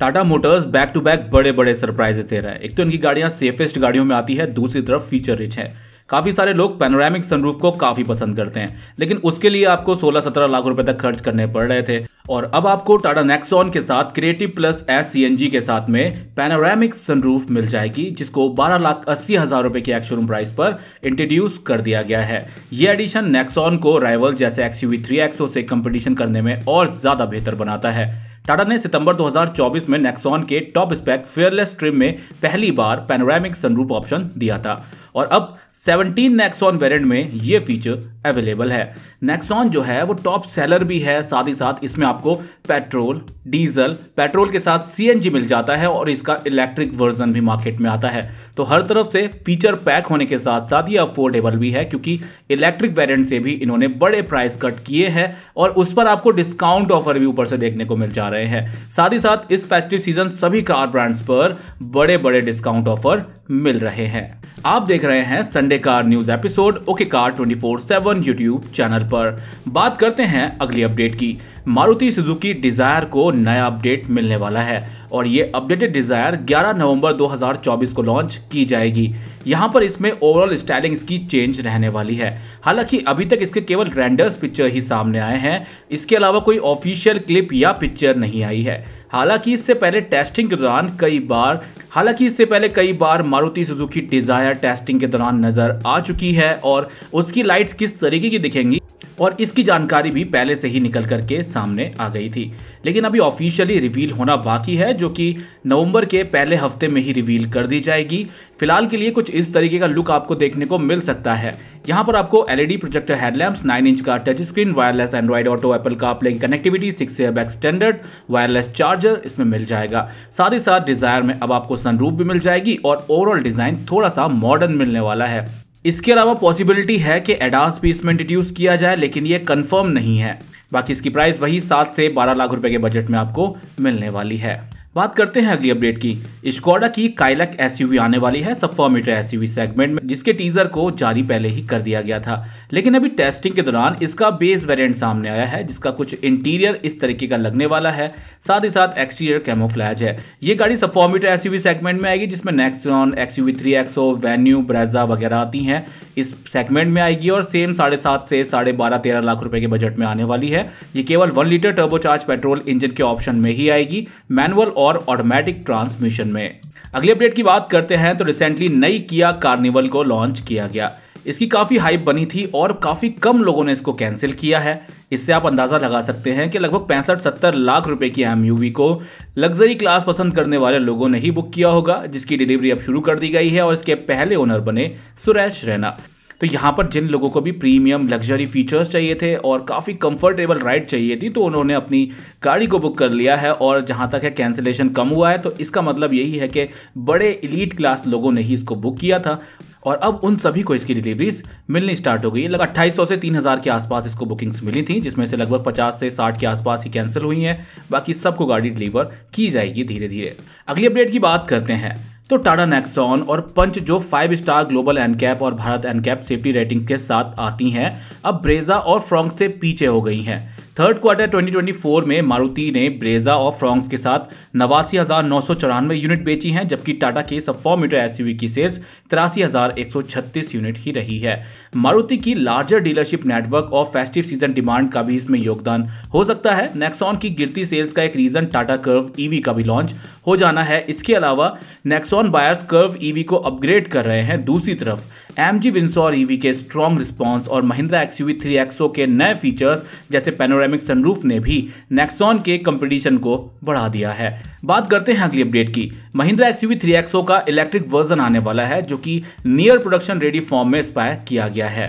Tata motors back to back बड़े बड़े surprises दे रहा है एक तो इनकी गाड़ियां सेफेस्ट गाड़ियों में आती है दूसरी तरफ फीचर रिच है काफ़ी सारे लोग पेनोरामिक सनरूफ को काफ़ी पसंद करते हैं लेकिन उसके लिए आपको 16-17 लाख रुपए तक खर्च करने पड़ रहे थे और अब आपको टाटा नेक्सॉन के साथ क्रिएटिव प्लस एस सी के साथ में पेनोरामिक सनरूफ मिल जाएगी जिसको बारह लाख अस्सी हज़ार रुपए के एक्शोरूम प्राइस पर इंट्रोड्यूस कर दिया गया है ये एडिशन नेक्सॉन को राइवल जैसे एक्स यू से कॉम्पिटिशन करने में और ज़्यादा बेहतर बनाता है टाटा ने सितंबर 2024 में नेक्सॉन के टॉप स्पेक फेयरलेस ट्रिम में पहली बार पेनोरामिक सनरूफ ऑप्शन दिया था और अब 17 नेक्सॉन वेरिएंट में ये फीचर अवेलेबल है नेक्सॉन जो है वो टॉप सेलर भी है साथ ही साथ इसमें आपको पेट्रोल डीजल पेट्रोल के साथ सीएनजी मिल जाता है और इसका इलेक्ट्रिक वर्जन भी मार्केट में आता है तो हर तरफ से फीचर पैक होने के साथ साथ ये अफोर्डेबल भी है क्योंकि इलेक्ट्रिक वेरियंट से भी इन्होंने बड़े प्राइस कट किए हैं और उस पर आपको डिस्काउंट ऑफर भी ऊपर से देखने को मिल जा रहे हैं साथ ही साथ इस फेस्टिव सीजन सभी कार ब्रांड्स पर बड़े बड़े डिस्काउंट ऑफर मिल रहे हैं आप देख देख रहे हैं Sunday car news episode okay car 24 7 seven YouTube channel पर बात करते हैं अगली अपडेट की मारुति सुजुकी डिजायर को नया अपडेट मिलने वाला है और ये अपडेटेड डिजायर 11 नवंबर 2024 को लॉन्च की जाएगी यहाँ पर इसमें ओवरऑल स्टाइलिंग इसकी चेंज रहने वाली है हालांकि अभी तक इसके केवल रेंडर्स पिक्चर ही सामने आए हैं इसके अलावा कोई ऑफिशियल क्लिप या पिक्चर नहीं आई है हालांकि इससे पहले टेस्टिंग के दौरान कई बार हालांकि इससे पहले कई बार मारुति सुजुकी डिज़ायर टेस्टिंग के दौरान नज़र आ चुकी है और उसकी लाइट्स किस तरीके की दिखेंगी और इसकी जानकारी भी पहले से ही निकल करके सामने आ गई थी लेकिन अभी ऑफिशियली रिवील होना बाकी है जो कि नवंबर के पहले हफ्ते में ही रिवील कर दी जाएगी फिलहाल के लिए कुछ इस तरीके का लुक आपको देखने को मिल सकता है यहाँ पर आपको एलईडी प्रोजेक्टर हेडलैम्प्स 9 इंच का touch screen wireless Android auto Apple का play connectivity six air bag standard wireless charger इसमें मिल जाएगा साथ ही साथ डिजायर में अब आपको सनरूफ भी मिल जाएगी और ओवरऑल डिजाइन थोड़ा सा मॉडर्न मिलने वाला है इसके अलावा पॉसिबिलिटी है कि एडास भी इसमें इंट्रोड्यूस किया जाए लेकिन ये कंफर्म नहीं है बाकी इसकी प्राइस वही सात से बारह लाख रुपए के बजट में आपको मिलने वाली है बात करते हैं अगली अपडेट की स्कॉडा की काइलक एसयूवी आने वाली है सफा मीटर एसयूवी सेगमेंट में जिसके टीजर को जारी पहले ही कर दिया गया था लेकिन अभी टेस्टिंग के दौरान इसका बेस वेरिएंट सामने आया है जिसका कुछ इंटीरियर इस तरीके का लगने वाला है साथ ही साथ एक्सटीरियर कैमोफ्लैज है ये गाड़ी सफा मीटर एसयूवी सेगमेंट में आएगी जिसमें Nexon X three Venue Brezza वगैरह आती हैं इस सेगमेंट में आएगी और सेम साढ़े सात से साढ़े बारह तेरह लाख रुपए के बजट में आने वाली है ये केवल one litre turbocharge petrol engine के ऑप्शन में ही आएगी मैनुअल और ऑटोमेटिक ट्रांसमिशन में अगले अपडेट की बात करते हैं तो रिसेंटली नई किया कार्निवल को लॉन्च किया गया इसकी काफ़ी हाइप बनी थी और काफ़ी कम लोगों ने इसको कैंसिल किया है इससे आप अंदाज़ा लगा सकते हैं कि लगभग पैंसठ सत्तर लाख रुपए की एम को लग्जरी क्लास पसंद करने वाले लोगों ने ही बुक किया होगा जिसकी डिलीवरी अब शुरू कर दी गई है और इसके पहले ओनर बने सुरेश रैना तो यहाँ पर जिन लोगों को भी प्रीमियम लग्जरी फीचर्स चाहिए थे और काफ़ी कंफर्टेबल राइड चाहिए थी तो उन्होंने अपनी गाड़ी को बुक कर लिया है और जहाँ तक है कैंसिलेशन कम हुआ है तो इसका मतलब यही है कि बड़े इलीट क्लास लोगों ने ही इसको बुक किया था और अब उन सभी को इसकी डिलीवरीज मिलनी स्टार्ट हो गई है अट्ठाईस से तीन हज़ार के आसपास इसको बुकिंग्स मिली थी जिसमें से लगभग पचास से साठ के आसपास ही कैंसिल हुई हैं बाकी सबको गाड़ी डिलीवर की जाएगी धीरे धीरे अगली अपडेट की बात करते हैं तो टाटा नेक्सॉन और पंच जो फाइव स्टार ग्लोबल एनकैप और भारत एनकैप सेफ्टी रेटिंग के साथ आती हैं अब ब्रेजा और फ्रॉन्ग से पीछे हो गई हैं थर्ड क्वार्टर 2024 में मारुति ने ब्रेजा और फ्रॉन्स के साथ नवासी यूनिट बेची हैं जबकि टाटा की सब फोर मीटर एसयूवी की सेल्स तिरासी यूनिट ही रही है मारुति की लार्जर डीलरशिप नेटवर्क और फेस्टिव सीजन डिमांड का भी इसमें योगदान हो सकता है नेक्सॉन की गिरती सेल्स का एक रीजन टाटा कर्व ईवी का भी लॉन्च हो जाना है इसके अलावा नेक्सॉन बायर्स कर्व ईवी को अपग्रेड कर रहे हैं दूसरी तरफ एम जी विंसोर ईवी के स्ट्रॉन्ग रिस्पॉन्स और Mahindra X U three XO के नए फीचर्स जैसे पेनोरामिक सनरूफ ने भी नेक्सॉन के कंपटीशन को बढ़ा दिया है बात करते हैं अगली अपडेट की Mahindra X U three XO का इलेक्ट्रिक वर्जन आने वाला है जो कि नियर प्रोडक्शन रेडी फॉर्म में स्पायर किया गया है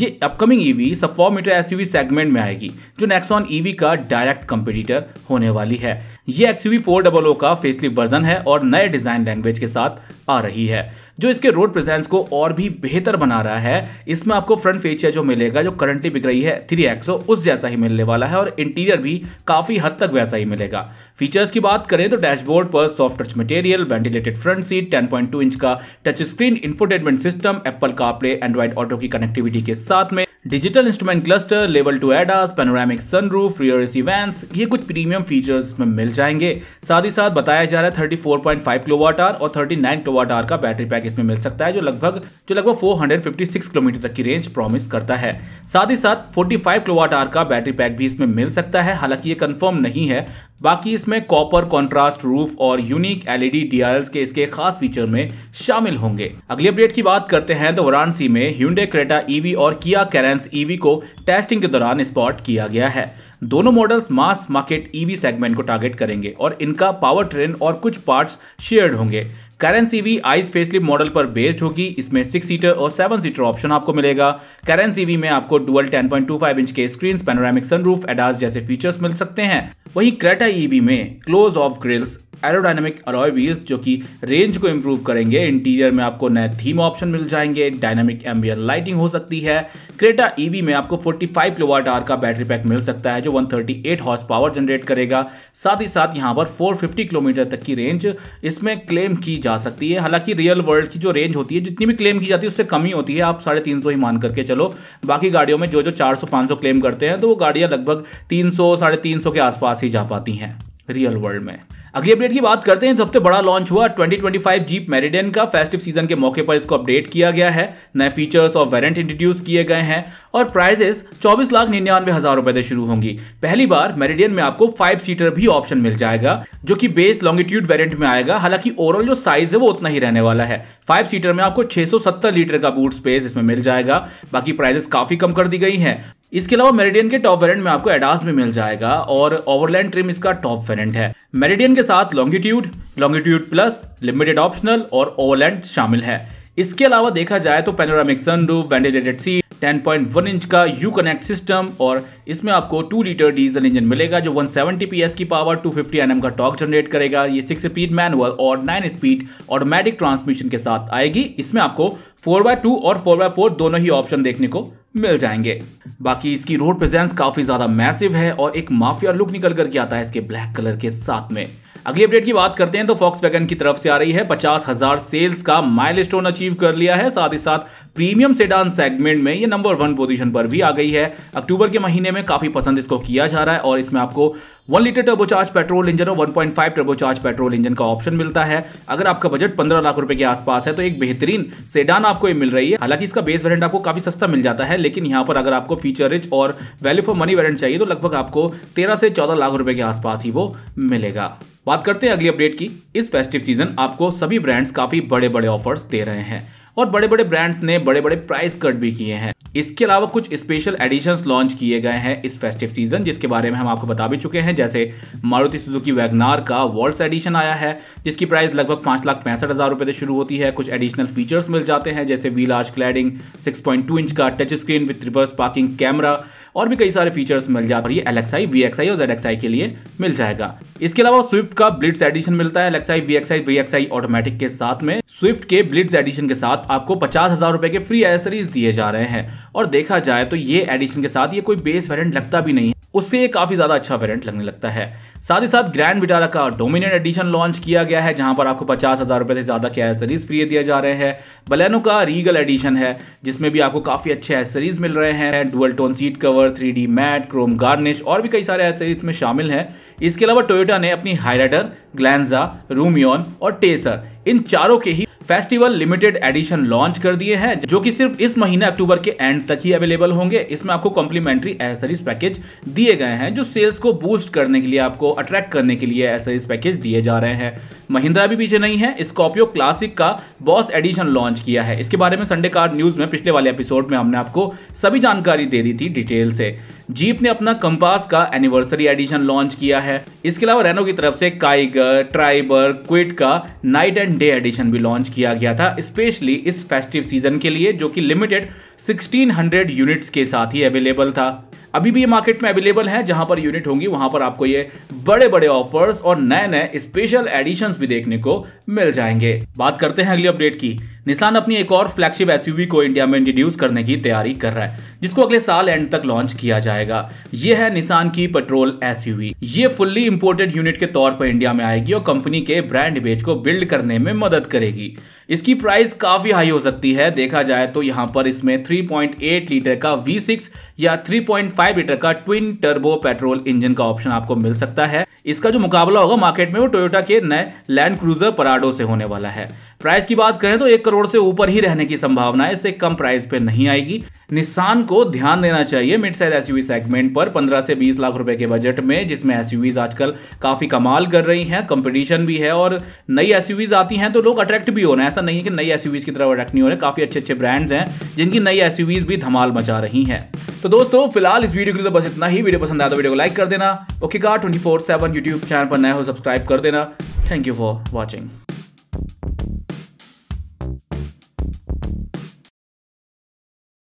ये upcoming EV sub four metre S segment में आएगी जो नेक्सॉन ईवी e का डायरेक्ट कंपटीटर होने वाली है ये एक्स यू का फेसलिफ्ट वर्जन है और नए डिजाइन लैंग्वेज के साथ आ रही है जो इसके रोड प्रेजेंस को और भी बेहतर बना रहा है इसमें आपको फ्रंट फेचिया जो मिलेगा जो करंटली बिक रही है थ्री एक्सो उस जैसा ही मिलने वाला है और इंटीरियर भी काफ़ी हद तक वैसा ही मिलेगा फीचर्स की बात करें तो डैशबोर्ड पर soft touch material ventilated front seat ten inch का touch screen infotainment system Apple CarPlay Android auto की कनेक्टिविटी के साथ में digital instrument cluster level two ADAS panoramic sunroof rear vents ये कुछ प्रीमियम फीचर्स में मिल जाएंगे साथ ही साथ बताया जा रहा है 34.5 किलोवाट आर और 39 किलोवाट किलोवाट आर का बैटरी पैक इसमें मिल सकता है जो लगभग जो लगभग 456 किलोमीटर तक की रेंज प्रॉमिस करता है साथ ही साथ 45 फाइव किलोवाट आर का बैटरी पैक भी इसमें मिल सकता है हालांकि ये कंफर्म नहीं है बाकी इसमें कॉपर कॉन्ट्रास्ट रूफ और यूनिक एलईडी डीआरएल्स के इसके खास फीचर में शामिल होंगे अगली अपडेट की बात करते हैं तो वाराणसी में ह्यूडे क्रेटा ईवी और किया कैरेंस ईवी को टेस्टिंग के दौरान स्पॉट किया गया है दोनों models mass market EV segment को टारगेट करेंगे और इनका पावर ट्रेन और कुछ पार्ट्स शेयर्ड होंगे current CV ICE facelift model पर बेस्ड होगी इसमें सिक्स सीटर और सेवन सीटर ऑप्शन आपको मिलेगा करेंट सीवी में आपको डुअल 10.25 इंच के स्क्रीन पेनोरामिक सनरूफ एडास जैसे फीचर्स मिल सकते हैं वहीं क्रेटा ईवी e में close off grilles aerodynamic alloy wheels जो कि रेंज को इम्प्रूव करेंगे इंटीरियर में आपको नए थीम ऑप्शन मिल जाएंगे डायनामिक एम्बियर लाइटिंग हो सकती है क्रेटा ईवी e में आपको 45 किलोवाट आर का बैटरी पैक मिल सकता है जो 138 हॉर्स पावर जनरेट करेगा साथ ही साथ यहाँ पर 450 किलोमीटर तक की रेंज इसमें क्लेम की जा सकती है हालांकि रियल वर्ल्ड की जो रेंज होती है जितनी भी क्लेम की जाती है उससे कम ही होती है आप साढ़े तीन सौ ही मान करके चलो बाकी गाड़ियों में जो जो चार सौ पाँच सौ क्लेम करते हैं तो वो गाड़ियाँ लगभग तीन सौ साढ़े तीन सौ के आसपास ही जा पाती हैं रियल वर्ल्ड में अगली अपडेट की बात करते हैं तो सबसे बड़ा लॉन्च हुआ 2025 जीप मेरिडियन का फेस्टिव सीजन के मौके पर इसको अपडेट किया गया है नए फीचर्स और वेरिएंट इंट्रोड्यूस किए गए हैं और प्राइजेस चौबीस लाख निन्यानवे हजार रुपए से शुरू होंगी पहली बार मेरिडियन में आपको फाइव सीटर भी ऑप्शन मिल जाएगा जो कि बेस लॉन्गिट्यूड वेरियंट में आएगा हालांकि ओवरऑल जो साइज है वो उतना ही रहने वाला है फाइव सीटर में आपको छह लीटर का बूट स्पेस इसमें मिल जाएगा बाकी प्राइजेस काफी कम कर दी गई है इसके अलावा मेरिडियन के टॉप वेरिएंट में आपको एडास भी मिल जाएगा और ओवरलैंड ट्रिम इसका टॉप वेरिएंट है मेरिडियन के साथ longitude longitude plus limited optional और ओवरलैंड शामिल है इसके अलावा देखा जाए तो panoramic sunroof ventilated seat 10.1 inch का यू कनेक्ट सिस्टम और इसमें आपको 2 लीटर डीजल इंजन मिलेगा जो 170 पीएस की पावर 250 फिफ्टी का टॉक जनरेट करेगा ये 6 स्पीड मैनुअल और 9 स्पीड ऑटोमेटिक ट्रांसमिशन के साथ आएगी इसमें आपको 4x2 और 4x4 दोनों ही ऑप्शन देखने को मिल जाएंगे बाकी इसकी रोड प्रेजेंस काफी ज्यादा मैसिव है और एक माफिया लुक निकल कर के आता है इसके ब्लैक कलर के साथ में अगली अपडेट की बात करते हैं तो फॉक्स वैगन की तरफ से आ रही है पचास हजार सेल्स का माइलस्टोन अचीव कर लिया है साथ ही साथ प्रीमियम सेडान सेगमेंट में ये नंबर वन पोजीशन पर भी आ गई है अक्टूबर के महीने में काफी पसंद इसको किया जा रहा है और इसमें आपको one litre turbocharge petrol engine और फाइव टर्बोचार्ज पेट्रोल इंजन का ऑप्शन मिलता है अगर आपका बजट पंद्रह लाख रुपए के आसपास है तो एक बेहतरीन सेडान आपको ये मिल रही है हालांकि इसका बेस वेरेंट आपको काफी सस्ता मिल जाता है लेकिन यहाँ पर अगर आपको फीचर रिच और वैल्यू फॉर मनी वेरेंट चाहिए तो लगभग आपको तेरह से चौदह लाख रुपए के आसपास ही वो मिलेगा बात करते हैं अगली अपडेट की इस फेस्टिव सीजन आपको सभी ब्रांड्स काफी बड़े बड़े ऑफर्स दे रहे हैं और बड़े बड़े ब्रांड्स ने बड़े बड़े प्राइस कट भी किए हैं इसके अलावा कुछ स्पेशल एडिशन लॉन्च किए गए हैं इस फेस्टिव सीजन जिसके बारे में हम आपको बता भी चुके हैं जैसे मारुति सुजुकी वैगनार का वॉल्स एडिशन आया है जिसकी प्राइस लगभग पाँच लाख पैंसठ हज़ार रुपये से शुरू होती है कुछ एडिशनल फीचर्स मिल जाते हैं जैसे wheel arch cladding six point two inch का touch screen with reverse parking camera और भी कई सारे फीचर्स मिल जाते हैं ये L X I V X I और जेड एक्स आई के लिए मिल जाएगा इसके अलावा स्विफ्ट का ब्लिट्स एडिशन मिलता है L X I V X I V X I automatic के साथ में स्विफ्ट के ब्लिट्स एडिशन के साथ आपको पचास हजार रुपए के फ्री एसेसरीज दिए जा रहे हैं और देखा जाए तो ये एडिशन के साथ ये कोई बेस वेरियंट लगता भी नहीं है उससे काफ़ी ज़्यादा अच्छा वेरियंट लगने लगता है साथ ही साथ ग्रैंड विटारा का डोमिनेट एडिशन लॉन्च किया गया है जहां पर आपको पचास हज़ार रुपये से ज़्यादा के एसरीज फ्री दिए जा रहे हैं बलैनो का रीगल एडिशन है जिसमें भी आपको काफ़ी अच्छे एसरीज मिल रहे हैं dual tone seat cover three mat chrome garnish और भी कई सारे एसरीज में शामिल हैं इसके अलावा टोयोटा ने अपनी हाईलाइटर ग्लैंजा रूमियन और टेसर इन चारों के ही फेस्टिवल लिमिटेड एडिशन लॉन्च कर दिए हैं जो कि सिर्फ इस महीने अक्टूबर के एंड तक ही अवेलेबल होंगे इसमें आपको कॉम्प्लीमेंट्री एसरीज पैकेज दिए गए हैं जो सेल्स को बूस्ट करने के लिए आपको अट्रैक्ट करने के लिए एसरीज पैकेज दिए जा रहे हैं महिंद्रा भी पीछे नहीं है स्कॉर्पियो क्लासिक का बॉस एडिशन लॉन्च किया है इसके बारे में संडे कार न्यूज में पिछले वाले एपिसोड में हमने आपको सभी जानकारी दे दी थी डिटेल से जीप ने अपना कंपास का एनिवर्सरी एडिशन लॉन्च किया है इसके अलावा रेनो की तरफ से काइगर ट्राइबर क्विट का नाइट एंड डे एडिशन भी लॉन्च किया गया था स्पेशली इस फेस्टिव सीजन के लिए जो कि लिमिटेड 1600 यूनिट्स के साथ ही अवेलेबल था अभी भी ये मार्केट में अवेलेबल है जहां पर यूनिट होंगी वहां पर आपको ये बड़े बड़े ऑफर्स और नए नए स्पेशल एडिशंस भी देखने को मिल जाएंगे बात करते हैं अगली अपडेट की निशान अपनी एक और फ्लैगशिप एसयूवी को इंडिया में इंट्रोड्यूस करने की तैयारी कर रहा है जिसको अगले साल एंड तक लॉन्च किया जाएगा ये है निशान की पेट्रोल एसयूवी ये फुल्ली इंपोर्टेड यूनिट के तौर पर इंडिया में आएगी और कंपनी के ब्रांड इमेज को बिल्ड करने में मदद करेगी इसकी प्राइस काफ़ी हाई हो सकती है देखा जाए तो यहाँ पर इसमें 3.8 लीटर का V6 या 3.5 लीटर का ट्विन टर्बो पेट्रोल इंजन का ऑप्शन आपको मिल सकता है इसका जो मुकाबला होगा मार्केट में वो टोयोटा के नए लैंड क्रूजर पराडो से होने वाला है प्राइस की बात करें तो एक करोड़ से ऊपर ही रहने की संभावना है इससे कम प्राइस पे नहीं आएगी निशान को ध्यान देना चाहिए मिड साइज एसयूवी सेगमेंट पर 15 से 20 लाख रुपए के बजट में जिसमें एसयूवीज आजकल काफ़ी कमाल कर रही हैं कंपटीशन भी है और नई एसयूवीज आती हैं तो लोग अट्रैक्ट भी हो रहे हैं ऐसा नहीं है कि नई एसयूवीज की तरफ अट्रैक्ट नहीं हो रहे काफ़ी अच्छे अच्छे ब्रांड्स हैं जिनकी नई एसयूवीज भी धमाल मचा रही है तो दोस्तों फिलहाल इस वीडियो के लिए तो बस इतना ही वीडियो पसंद आया तो वीडियो को लाइक कर देना ओके का twenty four seven YouTube channel पर नया हो सब्सक्राइब कर देना थैंक यू फॉर वॉचिंग